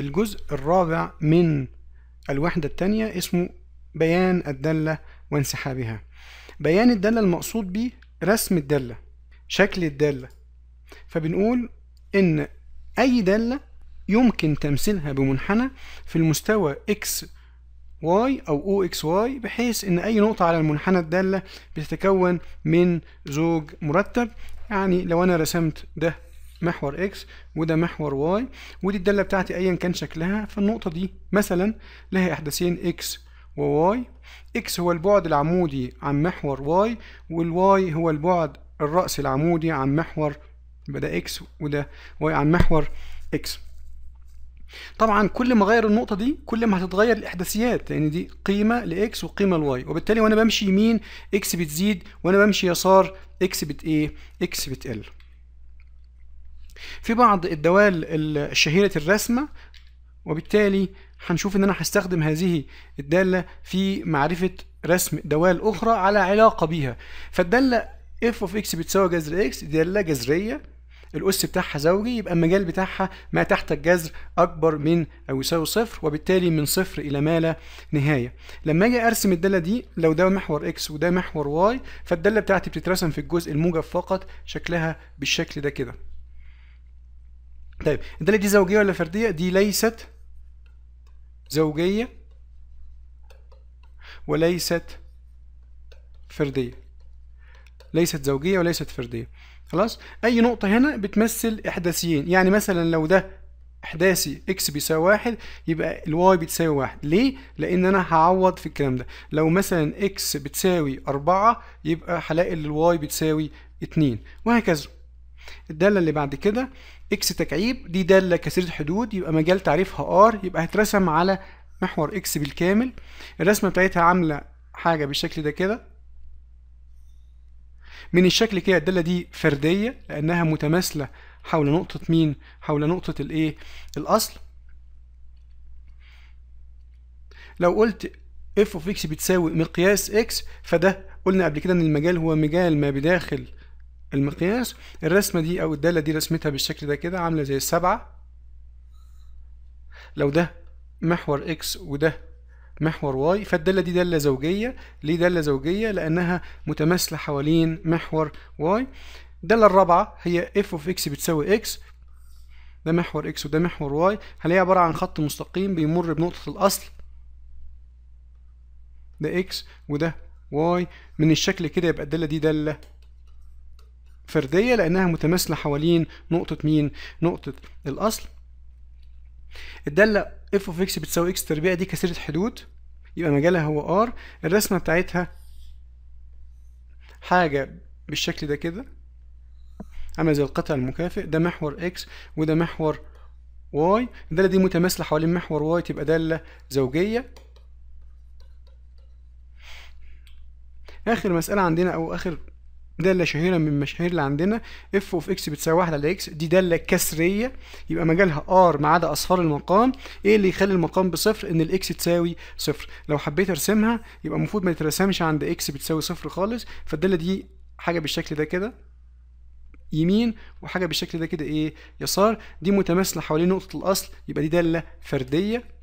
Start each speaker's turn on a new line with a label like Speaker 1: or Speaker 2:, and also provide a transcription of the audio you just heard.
Speaker 1: الجزء الرابع من الوحدة الثانية اسمه بيان الدالة وانسحابها بيان الدالة المقصود به رسم الدالة شكل الدالة فبنقول إن أي دالة يمكن تمثيلها بمنحنى في المستوى x y أو واي بحيث إن أي نقطة على المنحنى الدالة بتتكون من زوج مرتب يعني لو أنا رسمت ده محور اكس وده محور واي ودي الداله بتاعتي ايا كان شكلها فالنقطه دي مثلا لها احداثين اكس وواي اكس هو البعد العمودي عن محور واي والواي هو البعد الرأس العمودي عن محور يبقى ده اكس وده واي عن محور اكس طبعا كل ما اغير النقطه دي كل ما هتتغير الاحداثيات لان يعني دي قيمه لاكس وقيمه لواي وبالتالي وانا بمشي يمين اكس بتزيد وانا بمشي يسار اكس بت ايه اكس بتقل في بعض الدوال الشهيرة الرسمة وبالتالي هنشوف ان انا هستخدم هذه الدالة في معرفة رسم دوال اخرى على علاقة بيها فالدالة اف اوف اكس بتساوي جذر اكس دالة جذرية الأس بتاعها زوجي يبقى المجال بتاعها ما تحت الجذر أكبر من أو يساوي صفر وبالتالي من صفر إلى ما لا نهاية. لما أجي أرسم الدالة دي لو ده محور إكس وده محور واي فالدالة بتاعتي بتترسم في الجزء الموجب فقط شكلها بالشكل ده كده. طيب الدالة دي زوجية ولا فردية؟ دي ليست زوجية وليست فردية ليست زوجية وليست فردية خلاص أي نقطة هنا بتمثل إحداثيين يعني مثلا لو ده إحداثي إكس بيساوي واحد يبقى الواي بتساوي واحد ليه؟ لأن أنا هعوض في الكلام ده لو مثلا إكس بتساوي أربعة يبقى هلاقي الواي بتساوي اتنين وهكذا الداله اللي بعد كده اكس تكعيب دي داله كثيره حدود يبقى مجال تعريفها ار يبقى هترسم على محور اكس بالكامل الرسمه بتاعتها عامله حاجه بالشكل ده كده من الشكل كده الداله دي فرديه لانها متماثله حول نقطه مين حول نقطه الايه الاصل لو قلت اف اوف اكس بتساوي مقياس اكس فده قلنا قبل كده ان المجال هو مجال ما بداخل المقياس الرسمة دي أو الدالة دي رسمتها بالشكل ده كده عاملة زي السبعة لو ده محور إكس وده محور واي فالدالة دي دالة زوجية ليه دالة زوجية لأنها متماثلة حوالين محور واي الدالة الرابعة هي اف اوف اكس بتساوي اكس ده محور اكس وده محور واي هي عبارة عن خط مستقيم بيمر بنقطة الأصل ده اكس وده واي من الشكل كده يبقى الدالة دي دالة فردية لأنها متماثلة حوالين نقطة مين؟ نقطة الأصل الدالة اف اوف اكس بتساوي اكس تربيع دي كسرة حدود يبقى مجالها هو ار الرسمة بتاعتها حاجة بالشكل ده كده عامل زي القطع المكافئ ده محور اكس وده محور واي الدالة دي متماثلة حوالين محور واي تبقى دالة زوجية آخر مسألة عندنا أو آخر داله شهيره من المشاهير اللي عندنا اف اوف اكس بتساوي 1 على اكس دي داله كسريه يبقى مجالها ار ما عدا اصفار المقام ايه اللي يخلي المقام بصفر ان الاكس تساوي صفر لو حبيت ارسمها يبقى المفروض ما يترسمش عند اكس بتساوي صفر خالص فالداله دي حاجه بالشكل ده كده يمين وحاجه بالشكل ده كده ايه يسار دي متماثله حوالين نقطه الاصل يبقى دي داله فرديه